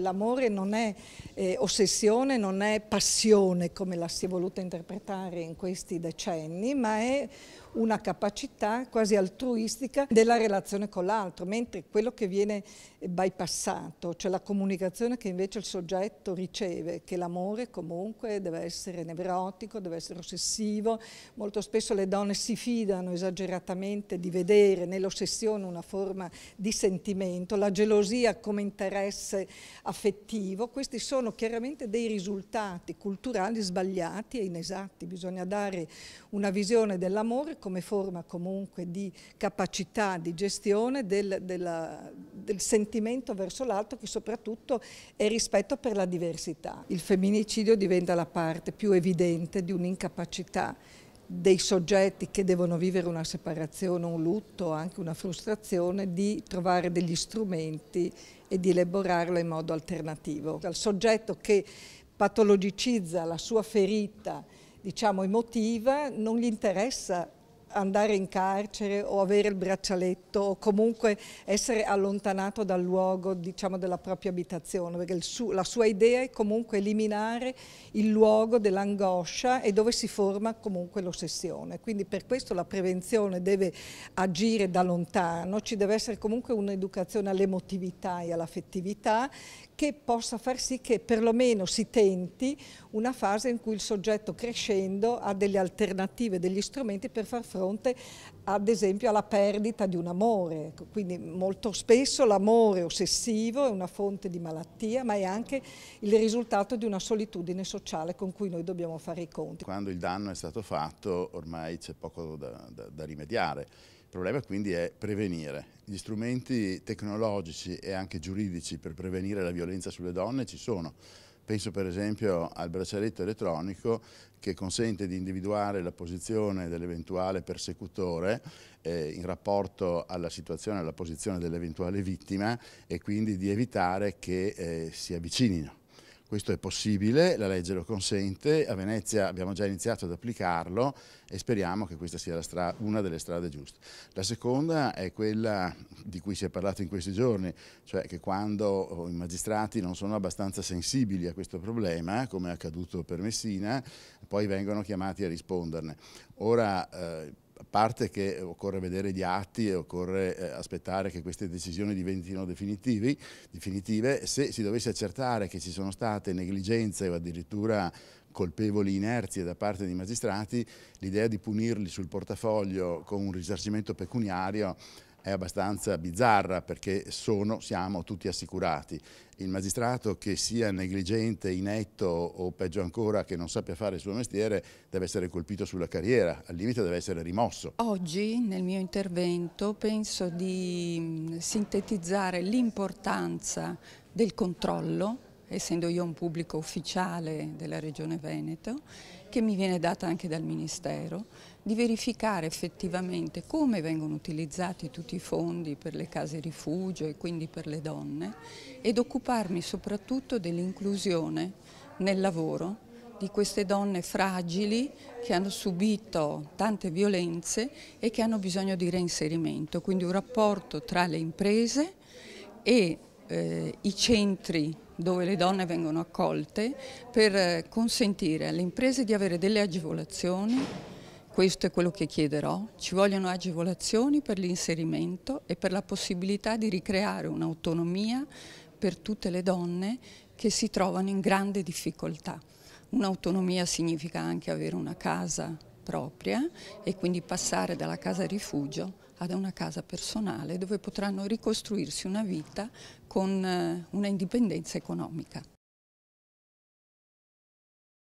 L'amore non è eh, ossessione, non è passione come la si è voluta interpretare in questi decenni, ma è una capacità quasi altruistica della relazione con l'altro, mentre quello che viene bypassato, cioè la comunicazione che invece il soggetto riceve, che l'amore comunque deve essere nevrotico, deve essere ossessivo, molto spesso le donne si fidano esageratamente di vedere nell'ossessione una forma di sentimento, la gelosia come interesse affettivo, questi sono chiaramente dei risultati culturali sbagliati e inesatti, bisogna dare una visione dell'amore come forma comunque di capacità di gestione del, della, del sentimento verso l'altro che soprattutto è rispetto per la diversità. Il femminicidio diventa la parte più evidente di un'incapacità dei soggetti che devono vivere una separazione, un lutto, anche una frustrazione, di trovare degli strumenti e di elaborarla in modo alternativo. Al soggetto che patologicizza la sua ferita, diciamo emotiva, non gli interessa andare in carcere o avere il braccialetto o comunque essere allontanato dal luogo diciamo, della propria abitazione, perché su, la sua idea è comunque eliminare il luogo dell'angoscia e dove si forma comunque l'ossessione. Quindi per questo la prevenzione deve agire da lontano, ci deve essere comunque un'educazione all'emotività e all'affettività che possa far sì che perlomeno si tenti una fase in cui il soggetto crescendo ha delle alternative, degli strumenti per far fronte fronte ad esempio alla perdita di un amore, quindi molto spesso l'amore ossessivo è una fonte di malattia ma è anche il risultato di una solitudine sociale con cui noi dobbiamo fare i conti. Quando il danno è stato fatto ormai c'è poco da, da, da rimediare. Il problema quindi è prevenire. Gli strumenti tecnologici e anche giuridici per prevenire la violenza sulle donne ci sono. Penso per esempio al braccialetto elettronico che consente di individuare la posizione dell'eventuale persecutore eh, in rapporto alla situazione e alla posizione dell'eventuale vittima e quindi di evitare che eh, si avvicinino. Questo è possibile, la legge lo consente, a Venezia abbiamo già iniziato ad applicarlo e speriamo che questa sia una delle strade giuste. La seconda è quella di cui si è parlato in questi giorni, cioè che quando i magistrati non sono abbastanza sensibili a questo problema, come è accaduto per Messina, poi vengono chiamati a risponderne. Ora, eh, a parte che occorre vedere gli atti e occorre eh, aspettare che queste decisioni diventino definitive, se si dovesse accertare che ci sono state negligenze o addirittura colpevoli inerzie da parte dei magistrati, l'idea di punirli sul portafoglio con un risarcimento pecuniario è abbastanza bizzarra perché sono, siamo tutti assicurati. Il magistrato che sia negligente, inetto o peggio ancora che non sappia fare il suo mestiere deve essere colpito sulla carriera, al limite deve essere rimosso. Oggi nel mio intervento penso di sintetizzare l'importanza del controllo essendo io un pubblico ufficiale della Regione Veneto, che mi viene data anche dal Ministero, di verificare effettivamente come vengono utilizzati tutti i fondi per le case rifugio e quindi per le donne ed occuparmi soprattutto dell'inclusione nel lavoro di queste donne fragili che hanno subito tante violenze e che hanno bisogno di reinserimento, quindi un rapporto tra le imprese e eh, i centri dove le donne vengono accolte per eh, consentire alle imprese di avere delle agevolazioni, questo è quello che chiederò, ci vogliono agevolazioni per l'inserimento e per la possibilità di ricreare un'autonomia per tutte le donne che si trovano in grande difficoltà. Un'autonomia significa anche avere una casa propria e quindi passare dalla casa rifugio ad una casa personale dove potranno ricostruirsi una vita con eh, una indipendenza economica.